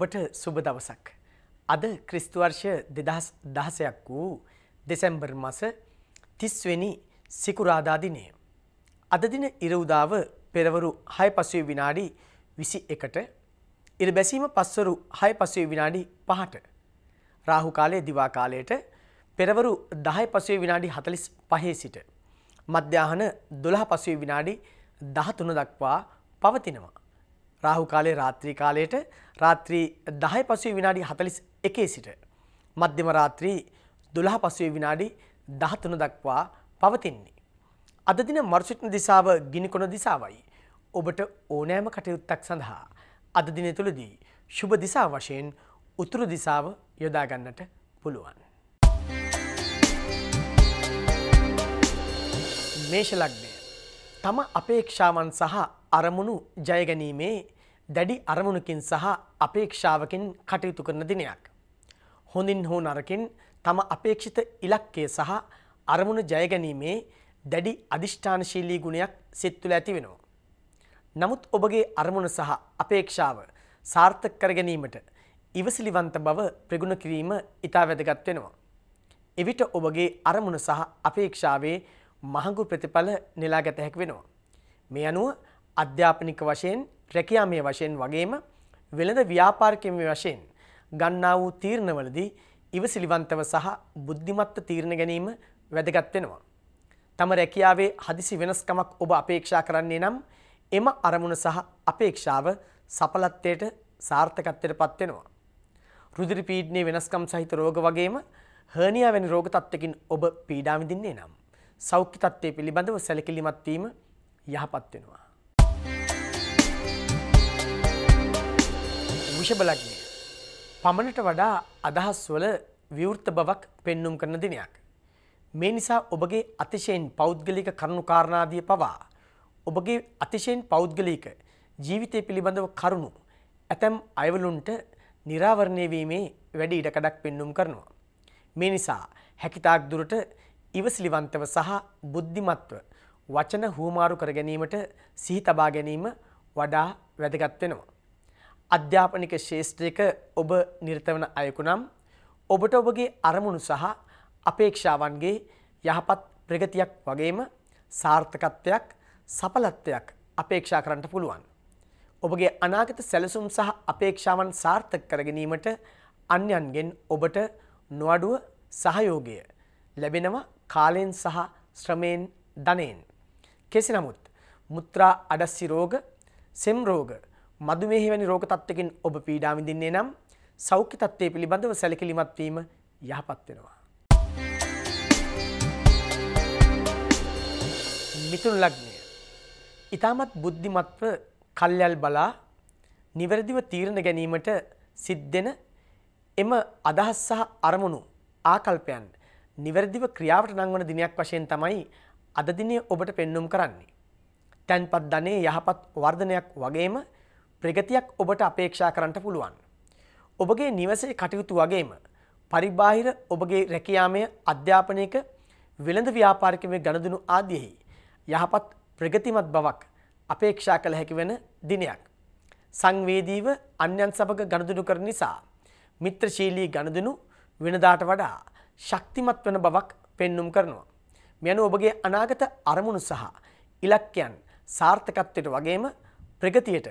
ඔබට සුබ දවසක්. අද ක්‍රිස්තුවර්ෂ දෙදහස් දහසයක් වූ දෙසැම්බර් මස තිස්වෙනි සිකුරාදාදිනය. අදදින ඉරවදාව පෙරවරු හය පසුව විනාඩි විසි එකට ඉර බැසීම පස්වරු හය පසුව විනාඩි පහට. රාහු කාලයේ දිවාකාලයට පෙරවරු දහය පසුවේ විනාඩි හතලිස් පහේ සිට. මධ්‍යාහන දොළහ පසුවේ විනාඩි දහතුන දක්වා පවතිනවා. රාහු කාලයේ රාත්‍රී කාලයට රාත්‍රී 10 පසුවේ විනාඩි 41 සිට මධ්‍යම රාත්‍රී 12 පසුවේ විනාඩි 13 දක්වා පවතින්නේ. අද දින මරුසිටින දිශාව ගිනිකොන දිශාවයි. ඔබට ඕනෑම කටයුත්තක් සඳහා අද දින තුළදී ශුභ දිසා වශයෙන් උතුරු දිසාව යොදා ගන්නට පුළුවන්. මේෂ ලග්නය තම අපේක්ෂාවන් සහ අරමුණු ජයගැනීමේ දැඩි අරමුණකින් සහ අපේක්ෂාවකින් කටයුතු කරන දිනයක්. හොඳින් හෝ නරකින් තම අපේක්ෂිත ඉලක්කය සහ අරමුණ ජයගැනීමේ දැඩි අධිෂ්ඨානශීලී ගුණයක් සිත් තුළ ඇති වෙනවා. නමුත් ඔබගේ අරමුණ සහ අපේක්ෂාව සාර්ථක කර ගැනීමට ඉවසිලිවන්ත බව ප්‍රගුණ කිරීම ඉතා වැදගත් වෙනවා. එවිට ඔබගේ අරමුණ සහ අපේක්ෂාවේ මහඟු ප්‍රතිඵල නෙලාගත හැක වෙනවා. මේ අනුව අධ්‍යාපනික වශයෙන් රැකයාමය වශයෙන් වගේම වෙළඳ ව්‍යාපාර්කම වශයෙන් ගන්නා වූ තීරණවලදී ඉවසිලිවන්තව සහ බුද්ධිමත්ව තීරණ ගැනීම වැදගත් වෙනවා. තම රැකියාවේ හදිසි වෙනස්කමක් ඔබ අපේක්ෂා කරන්නේ නම් එම අරමුණ සහ අපේක්ෂාව සඵලත්වයට සාර්ථකත්වයට පත් වෙනවා. රුධිර පීඩනයේ වෙනස්කම් සහිත රෝග වගේම හර්නියා වැනි රෝග තත්ත්වකින් ඔබ පීඩා විඳින්නේ නම් සෞඛ්‍ය තත්ත්වය පිළිබඳව සැලකිලිමත් වීම යහපත් වෙනවා. වෘෂභ ලග්නය පමණට වඩා අදහස් වල විවෘත බවක් පෙන්눔 කරන දිනයක්. මේ නිසා ඔබගේ අතිශයින් පෞද්ගලික කරුණු කාරණාදිය පවා ඔබගේ අතිශයින් පෞද්ගලික ජීවිතය පිළිබඳව කරුණු ඇතැම් අයවලුන්ට නිරාවරණය වීමේ වැඩි ඉඩකඩක් පෙන්눔 කරනවා. මේ නිසා හැකිතාක් දුරට ඉවසිලිවන්තව සහ බුද්ධිමත්ව වචන හුවමාරු කර ගැනීමට සිහි තබා ගැනීම වඩා වැදගත් වෙනවා. අධ්‍යාපනික ශේෂ්ත්‍රයක ඔබ නිර්තවන අයකු නම් ඔබට ඔබගේ අරමුණු සහ අපේක්ෂාවන්ගේ යහපත් ප්‍රගතියක් වගේම සාර්ථකත්වයක් සඵලත්වයක් අපේක්ෂා කරන්න පුළුවන්. ඔබගේ අනාගත සැලසුම් සහ අපේක්ෂාවන් සාර්ථක කර ගැනීමට අන්‍යයන්ගෙන් ඔබට නොඅඩුව සහයෝගය ලැබෙනවා කාලයෙන් සහ ශ්‍රමයෙන් ධනයෙන්. කෙසේ නමුත් මුත්‍රා අඩස්සි රෝග, සෙම් රෝග, මධුමේහ වැනි රෝග තත්ත්වකින් ඔබ පීඩා විඳින්නේ නම් සෞඛ්‍ය තත්ත්වය පිළිබඳව සැලකිලිමත් වීම යහපත් වෙනවා. මිතුන් ලග්නය. ඊටමත් බුද්ධිමත්ව කල්යල් බලා නිවැරදිව තීරණ ගැනීමට සිද්ධ වෙන එම අදහස් සහ අරමුණු ආකල්පයන් නිවැරදිව ක්‍රියාවට නංවන දිනයක් වශයෙන් තමයි අද දිනේ ඔබට පෙන්눔 කරන්නේ. තැන්පත් ධනයේ යහපත් වර්ධනයක් වගේම ප්‍රගතියක් ඔබට අපේක්ෂා කරන්නට පුළුවන්. ඔබගේ නිවසේ කටයුතු වගේම පරිබාහිර ඔබගේ රැකියාමය අධ්‍යාපනයක වෙළඳ ව්‍යාපාරිකමේ ගනුදෙනු ආදියෙහි යහපත් ප්‍රගතිමත් බවක් අපේක්ෂා කළ හැකි වෙන දිනයක්. සංවේදීව අන්‍යන් සමග ගනුදෙනු කරන නිසා මිත්‍රශීලී ගනුදෙනු වෙනදාට වඩා ශක්තිමත් වන බවක් පෙන්නුම් කරනවා. මෙයනු ඔබගේ අනාගත අරමුණු සහ ඉලක්කයන් සාර්ථකත්වයට වගේම ප්‍රගතියට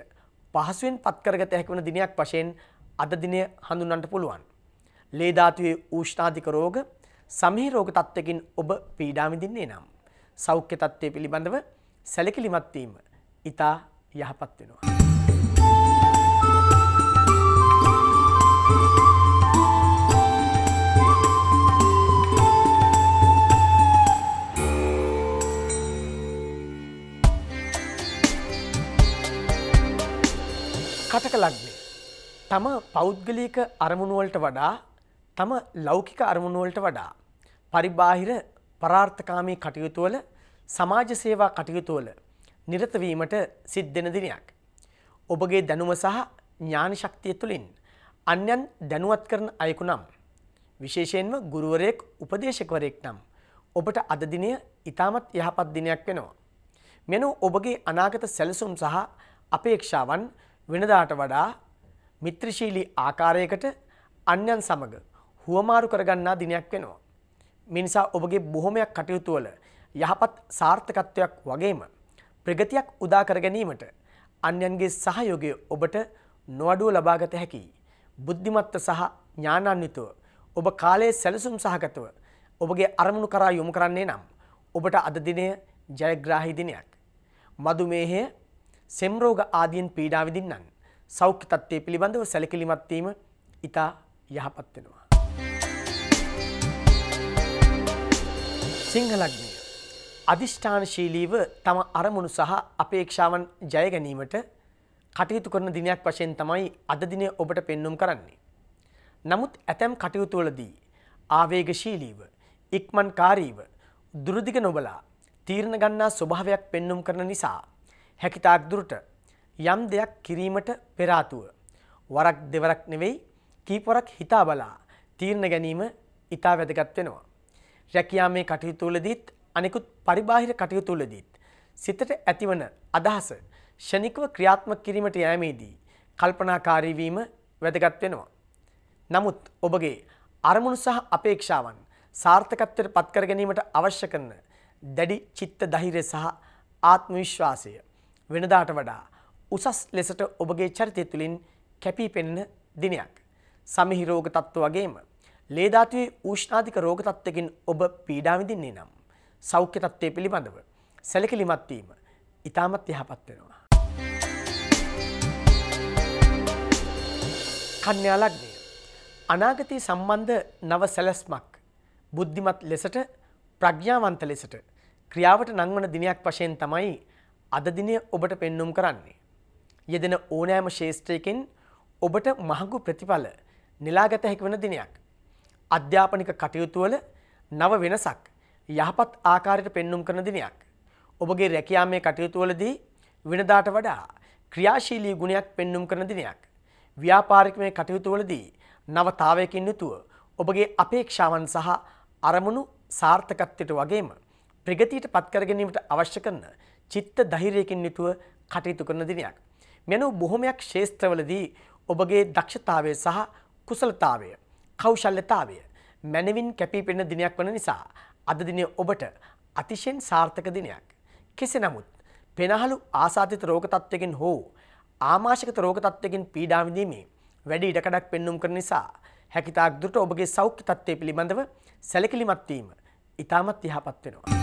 පහසුවෙන් පත්කරගත හැකිවන දිනයක් වශයෙන් අද දිනය හඳුන්වන්නට පුළුවන්. ලේ ධාතුවේ ඌෂ්ණාධික රෝග සමී රෝග තත්ත්වකින් ඔබ පීඩා විඳින්නේ නම් සෞඛ්‍ය තත්ත්වය පිළිබඳව සැලකිලිමත් වීම ඊට යහපත් වෙනවා. කටක ලග්නේ. තම පෞද්ගලික අරමුණුවලට වඩා තම ලෞකික අරමුණුවලට වඩා. පරිබාහිර පරාර්ථකාමී කටයුතුවල සමාජ සේවා කටයුතුවල නිරතවීමට සිද් දෙන දිනයක්. ඔබගේ දැනුම සහ ඥාන ශක්තිය තුළින් අන්‍යන් දැනුවත් කරන අයකු නම්. විශේෂයෙන්ම ගුරුවරයෙක් උපදේශකවරයෙක් නම්. ඔබට අද දිනය ඉතාමත් යහපත් දිනයක් වෙනවා. මෙනු ඔබගේ අනාගත සැලසුම් සහ අපේක්ෂාවන් වෙනදාට වඩා මිත්‍රශීලී ආකාරයකට අන්‍යන් සමග හුවමාරු කරගන්නා දිනයක් වෙනවා. මිනිසා ඔබගේ බොහොමයක් කටයුතු වල යහපත් සාර්ථකත්වයක් වගේම ප්‍රගතියක් උදා කර ගැනීමට අන්‍යන්ගේ සහයෝගය ඔබට නොඅඩුව ලබාගත හැකියි. බුද්ධිමත්ව සහ ඥානන්විතව ඔබ කාලයේ සැලසුම් සහගතව ඔබගේ අරමුණු කරා යොමු කරන්නේ නම් ඔබට අද දිනය ජයග්‍රාහී දිනයක්. මදුමේහය සෙම්රෝග ආදියෙන් පීඩා විඳින්නන් සෞඛ්‍ය තත්ත්වය පිළිබඳව සැලකිලිමත් වීම ඉතා යහපත් වෙනවා. සිංහලග්නය අධිෂ්ඨානශීලීව තම අරමුණු සහ අපේක්ෂාවන් ජය ගැනීමට කටයුතු කරන දිනයක් වශයෙන් තමයි අද දිනය ඔබට පෙන්නුම් කරන්නේ. නමුත් ඇතැම් කටයුතුවලදී ආවේගශීලීව ඉක්මන්කාරීව දුරදිග නොබලා තීරණ ගන්නා ස්වභාවයක් පෙන්නුම් කරන නිසා හැකිතාක්දුරට යම් දෙයක් කිරීමට පෙරාතුව. වරක් දෙවරක් නෙවෙයි කීපොරක් හිතා බලා තීරණ ගැනීම ඉතා වැදගත්වෙනවා. රැකයාමේ කටයුතුලදීත් අනෙකුත් පරිබාහිර කටයුතුලදීත්. සිතට ඇතිවන අදහස ෂණිකව ක්‍රියාත්ම කිරීමට යෑමේදී කල්පනාකාරීවීම වැදගත්වෙනවා. නමුත් ඔබගේ අරමුණු සහ අපේක්ෂාවන් සාර්ථකත්වයට පත්කර ගැනීමට අවශ්‍ය කරන දැඩි චිත්ත දහිරය සහ ආත්ම විශ්වාසය වෙනදාට වඩා උසස් ලෙසට ඔබගේ චරිතය තුළින් කැපී පෙනෙන දිනයක්. සමිහි රෝග තත්ත්ව වගේම ලේධාතුවේ ූෂ්නාධික රෝග තත්ත්වකින් ඔබ පීඩාවිඳින්නේ නම් සෞඛ්‍ය තත්ත්වය පිළිබඳව සැලකිලිමත්වීම ඉතාමත් යහපත් වෙනවා. කන්‍යාලග්නය අනාගතය සම්බන්ධ නව සැලැස්මක් බුද්ධිමත් ලෙසට ප්‍රඥාවන්ත ලෙසට ක්‍රියාවට නංවන දිනයක් වශයෙන් තමයි අද දිනය ඔබට පෙන්නුම් කරන්නේ. යෙදෙන ඕනෑම ශේෂත්‍රයකින් ඔබට මහඟු ප්‍රතිඵල නිලාගත හැකිවන දිනයක්. අධ්‍යාපනික කටයුතුවල නව වෙනසක් යහපත් ආකාරයට පෙන්නුම් කරන දිනයක්. ඔබගේ රැකයාමේ කටයුතුවලදී වෙනදාට වඩා ක්‍රියාශීලී ගුණයක් පෙන්නුම් කරන දිනයක්. ව්‍යාපාරිකමය කටයුතුවලදී නවතාවයකින් යුතුව ඔබගේ අපේක්ෂාවන් සහ අරමුණු සාර්ථකත්වයට වගේම ප්‍රගතියට පත්කර ගැනීමට අවශ්‍ය කරන චිත්ත ධෛර්යයකින් යුතුව කටයුතු කරන දිනයක්. මෙනු බොහොමයක් ශේෂ්ත්‍රවලදී ඔබගේ දක්ෂතාවය සහ කුසලතාවය, කෞශල්‍යතාවය මනවින් කැපී පෙනෙන දිනයක් වන නිසා අද දිනය ඔබට අතිශයින් සාර්ථක දිනයක්. කෙසේ නමුත් පෙනහළු ආසාදිත රෝග තත්ත්වකින් හෝ ආමාශික රෝග තත්ත්වකින් පීඩා විඳීමේ වැඩි ඉඩකඩක් පෙන්눔 කරන නිසා හැකිතාක් දුරට ඔබගේ සෞඛ්‍ය තත්ත්වය පිළිබඳව සැලකිලිමත් වීම ඉතාමත් යහපත් වෙනවා.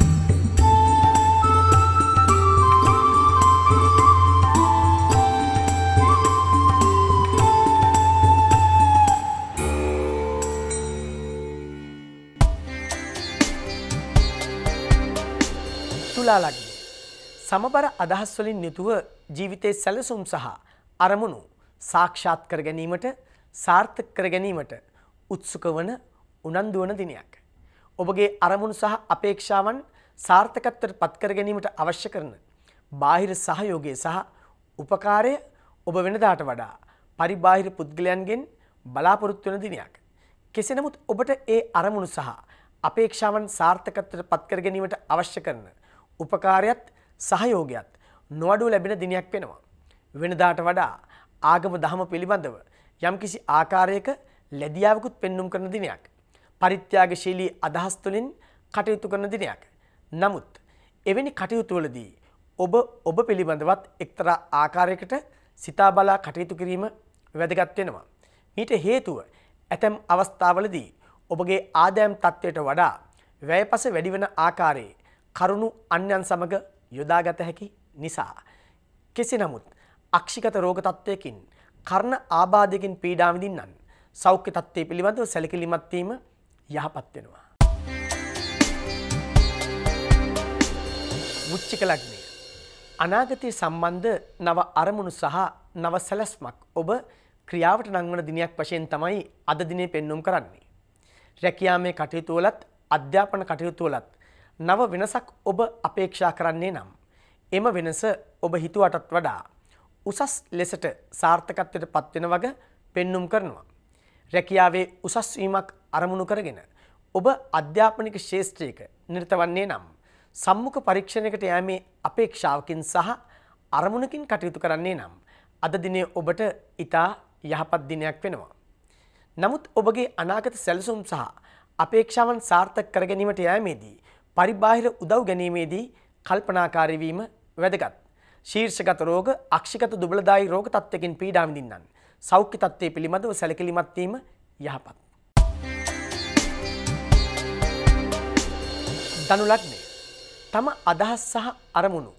තුලා ලග්නය සමබර අදහස් වලින් යුතුව ජීවිතයේ සැලසුම් සහ අරමුණු සාක්ෂාත් කර ගැනීමට සාර්ථක කර ගැනීමට උත්සුක වන උනන්දු වන දිනයක්. ඔබගේ අරමුණු සහ අපේක්ෂාවන් සාර්ථකත්වයට පත් කර ගැනීමට අවශ්‍ය කරන බාහිර සහයෝගය සහ උපකාරය ඔබ වෙනදාට වඩා පරිබාහිර පුද්ගලයන්ගෙන් බලාපොරොත්තු වෙන දිනයක්. කෙසේ නමුත් ඔබට ඒ අරමුණු සහ අපේක්ෂාවන් සාර්ථකත්වයට පත්කර ගැනීමට අවශ්‍ය කරන උපකාරයත් සහයෝගයත් නොඅඩුව ලැබෙන දිනයක් වෙනවා. වෙනදාට වඩා ආගම දහම පිළිබඳව යම්කිසි ආකාරයක ලැබියාවකුත් පෙන්눔 කරන දිනයක්. පරිත්‍යාගශීලී අදහස් තුළින් කටයුතු කරන දිනයක්. නමුත් එවැනි කටයුතුවලදී ඔබ ඔබ පිළිබඳවත් එක්තරා ආකාරයකට සිතා බලා කටයුතු කිරීම වැදගත් වෙනවා. මීට හේතුව ඇතැම් අවස්ථාවලදී ඔබගේ ආදෑම් තත්ත්වයට වඩා වැයපස වැඩිවන ආකාරයේ කරුණු අන්‍යන් සමග යොදාගත හැකි නිසා. කෙසේ නමුත් අක්ෂිකත රෝග තත්ත්වයකින් කර්ණ ආබාධයකින් පීඩා විඳින්නන් සෞඛ්‍ය තත්ත්වය පිළිබඳව සැලකිලිමත් වීම යහපත් වෙනවා. උච්චික ලග්නය අනාගතය සම්බන්ධ නව අරමුණු සහ නව සැලැස්මක් ඔබ ක්‍රියාවට නංවන දිනයක් වශයෙන් තමයි අද දිනේ පෙන්නුම් කරන්නේ. රැකියාමේ කටයුතුවලත් අධ්‍යාපන කටයුතුවලත් නව වෙනසක් ඔබ අපේක්ෂා කරන්නේ නම්. එම වෙනස ඔබ හිතුවටත් වඩා උසස් ලෙසට සාර්ථකත්වයට පත්වෙන වග පෙන්නුම් කරනවා. රැකියාවේ උසස්වීමක් අරමුණු කරගෙන ඔබ අධ්‍යාපනික ශේෂත්‍රයක නිර්තවන්නේ නම්. සම්මුඛ පරීක්ෂණයකට යෑමේ අපේක්ෂාවකින් සහ අරමුණකින් කටයුතු කරන්නේ නම් අද දිනේ ඔබට ඊටා යහපත් දිනයක් වෙනවා. නමුත් ඔබගේ අනාගත සැලසුම් සහ අපේක්ෂාවන් සාර්ථක කර ගැනීමට යෑමේදී පරිබාහිර උදව් ගැනීමේදී කල්පනාකාරී වීම වැදගත්. ශීර්ෂගත රෝග, අක්ෂිගත දුබලදායි රෝග තත්ත්වකින් පීඩා විඳින්නන් සෞඛ්‍ය තත්ත්වය පිළිබඳව සැලකිලිමත් වීම යහපත්. දනු ලග්නේ තම අදහස් සහ අරමුණු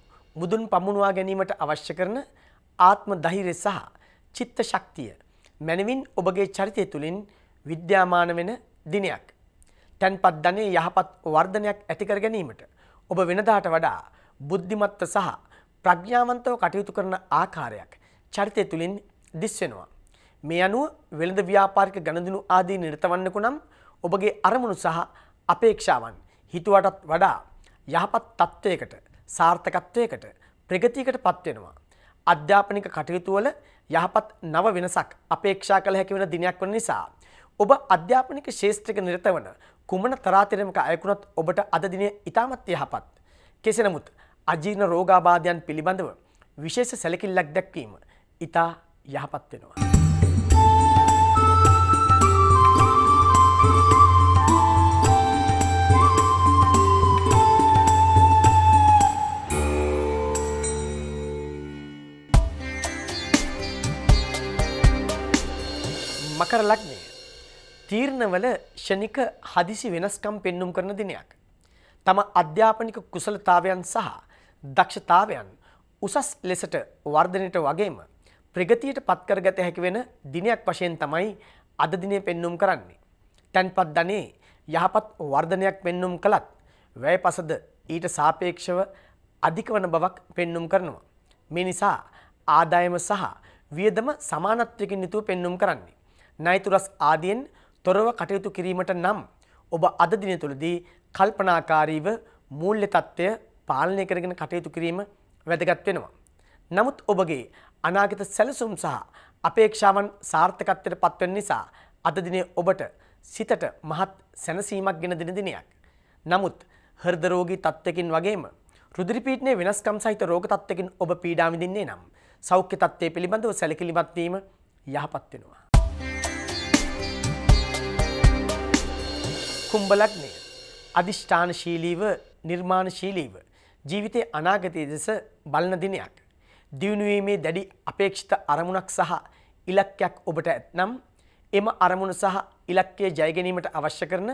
මුදුන් පමුණවා ගැනීමට අවශ්‍ය කරන ආත්ම ධෛර්ය සහ චිත්ත ශක්තිය මනවින් ඔබගේ චරිතය තුළින් විද්‍යාමාන වෙන දිනයක්. තැන්පත් ධනයේ යහපත් වර්ධනයක් ඇති කර ගැනීමට ඔබ වෙනදාට වඩා බුද්ධිමත්ව සහ ප්‍රඥාවන්තව කටයුතු කරන ආකාරයක් චරිතය තුළින් දිස් වෙනවා. මේ අනුව වෙළඳ ව්‍යාපාරික ගණඳුණු ආදී නිරතවන්නකු නම් ඔබගේ අරමුණු සහ අපේක්ෂාවන් හිතුවටත් වඩා යහපත් තත්ත්වයකට සාර්ථකත්වයකට ප්‍රගතියකට පත්වෙනවා. අධ්‍යාපනික කටයුතුවල යහපත් නව වෙනසක් අපේක්ෂා කළ හැකි වෙන දිනයක් වන නිසා. ඔබ අධ්‍යාපනික ශේෂත්‍රක නිරත වන කුමන තරාතිරමක අයකුණොත් ඔබට අද දිනය ඉතාමත් යහපත්. කෙසෙනමුත් අජීර්ණ රෝගාබාධයන් පිළිබඳව විශේෂ සැලකිල්ලක් දැක්වීම ඉතා යහපත් වෙනවා. මකර ලග්නය තීරණවල ෂණික හදිසි වෙනස්කම් පෙන්නුම් කරන දිනයක්. තම අධ්‍යාපනික කුසලතාවයන් සහ දක්ෂතාවයන් උසස් ලෙසට වර්ධනයට වගේම ප්‍රගතියට පත්කර ගත හැකි වෙන දිනයක් වශයෙන් තමයි අද දිනේ පෙන්නුම් කරන්නේ. තැන්පත් ධනේ යහපත් වර්ධනයක් පෙන්නුම් කළත් වැය පසද ඊට සාපේක්ෂව අධික වන බවක් පෙන්නුම් කරනවා. මේ නිසා ආදායම සහ වියදම සමානත්වයකින් යුතුව පෙන්නුම් කරන්නේ. ණයතුරස් ආදියෙන් තොරව කටයුතු කිරීමට නම් ඔබ අද දින තුළදී කල්පනාකාරීව මූල්‍ය தত্ত্বය පාලනය කරගෙන කටයුතු කිරීම වැදගත් වෙනවා. නමුත් ඔබගේ අනාගත සැලසුම් සහ අපේක්ෂාවන් සාර්ථකත්වයට පත්වෙන නිසා අද දිනේ ඔබට සිතට මහත් සැනසීමක් ගෙන දෙන දිනයක්. නමුත් හෘද රෝගී තත්ත්වකින් වගේම රුධිරපීඩනයේ වෙනස්කම් සහිත රෝග තත්ත්වකින් ඔබ පීඩා විඳින්නේ නම් සෞඛ්‍ය තත්ත්වය පිළිබඳව සැලකිලිමත් වීම යහපත් වෙනවා. කුම්බලග්නය අධිෂ්ඨානශීලීව නිර්මාණශීලීව ජීවිතය අනාගතය දෙස බලන දිනයක්. දියුණුවීමේ දැඩි අපේක්ෂිත අරමුණක් සහ ඉලක්කයක් ඔබට ඇත්නම් එම අරමුණ සහ ඉලක්කය ජයගැනීමට අවශ්‍ය කරන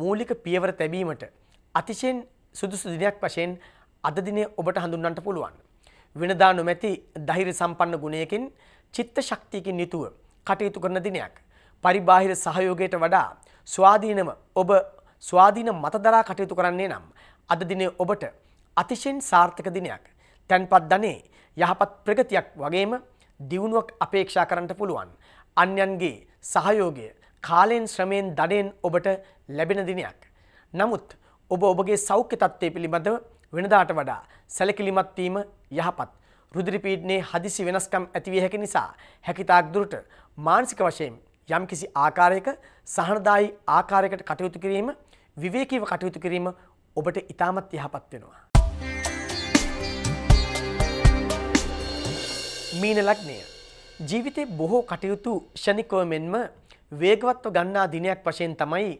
මූලික පියවර තැබීමට අතිශයෙන් සුදුසු දිනයක් වශයෙන් අද දිනය ඔබට හඳුන්වන්නට පුළුවන්. වෙනදා නොමැති ධෛර්ය සම්පන්න ගුණයකින් චිත්ත ශක්තියකින් යුතුව කටයුතු කරන දිනයක්. පරිබාහිර සහයෝගයට වඩා ස්වාධීනව ඔබ ස්වාධීන මතදරා කටයුතු කරන්නේ නම් අද දිනේ ඔබට අතිශයින් සාර්ථක දිනයක්. තැන්පත් ධනේ යහපත් ප්‍රගතියක් වගේම දියුණුවක් අපේක්ෂා කරන්නට පුළුවන්. අන්‍යන්ගේ සහයෝගය කාලයෙන් ශ්‍රමයෙන් ධනෙන් ඔබට ලැබෙන දිනයක්. නමුත් ඔබ ඔබගේ සෞඛ්‍ය තත්ත්වය පිළිබඳව වෙනදාට වඩා සැලකිලිමත් වීම යහපත්. රුධිර පීඩනයේ හදිසි වෙනස්කම් ඇති විය හැකි නිසා හැකිතාක් දුරට මානසික වශයෙන් යම්කිසි ආකාරයක සහනදායි ආකාරයකට කටයුතු කිරීම විවේකීව කටයුතු කිරීම ඔබට ඉතාමත් යහපත් වෙනවා. මීන ලග්නය ජීවිතේ බොහෝ කටයුතු ෂණිකව මෙන්ම වේගවත්ව ගන්නා දිනයක් වශයෙන් තමයි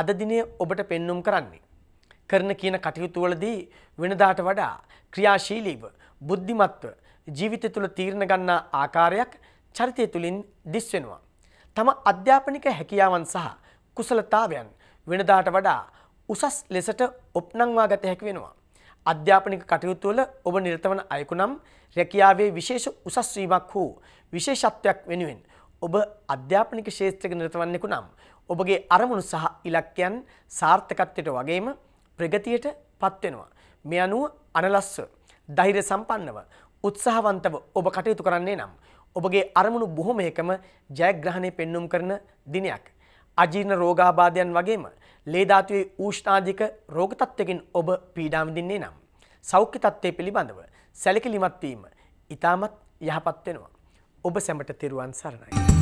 අද දිනය ඔබට පෙන්눔 කරන්නේ. කරන කියන කටයුතු වලදී වෙනදාට වඩා ක්‍රියාශීලීව බුද්ධිමත්ව ජීවිතය තුළ තීරණ ගන්නා ආකාරයක් චරිතය තුළින් දිස් වෙනවා. තම අධ්‍යාපනික හැකියාවන් සහ කුසලතාවයන් වෙනදාට වඩා උසස් ලෙසට ඔප්නංවා ගත හැකි වෙනවා. අධ්‍යාපනික කටයුතුවල ඔබ නිර්තවන අයකු නම් රැකියාවේ විශේෂ උසස් වීමක් හෝ විශේෂත්වයක් වෙනුවෙන් ඔබ අධ්‍යාපනික ශේත්‍රක නිර්තවන්නෙකු නම් ඔබගේ අරමුණු සහ ඉලක්කයන් සාර්ථකත්වයට වගේම ප්‍රගතියට පත්වෙනවා. මේ අනුව අනලස්ව ධෛර්ය සම්පන්නව උත්සාහවන්තව ඔබ කටයුතු කරන්නේ නම් ඔබගේ අරමුණු බොහොම එකම ජයග්‍රහණය පෙන්නුම් කරන දිනයක්. අජීර්ණ රෝගාබාධයන් වගේම ලේධාතුවේ ඌෂ්නාධික රෝගතත්වකින් ඔබ පීඩාමිදින්නේ නම්. සෞඛ්‍ය තත්ත්වය පිළිබඳව සැලකිලිමත්වීම ඉතාමත් යහපත්වෙනවා. ඔබ සැමට තෙරුවන් සරණයි.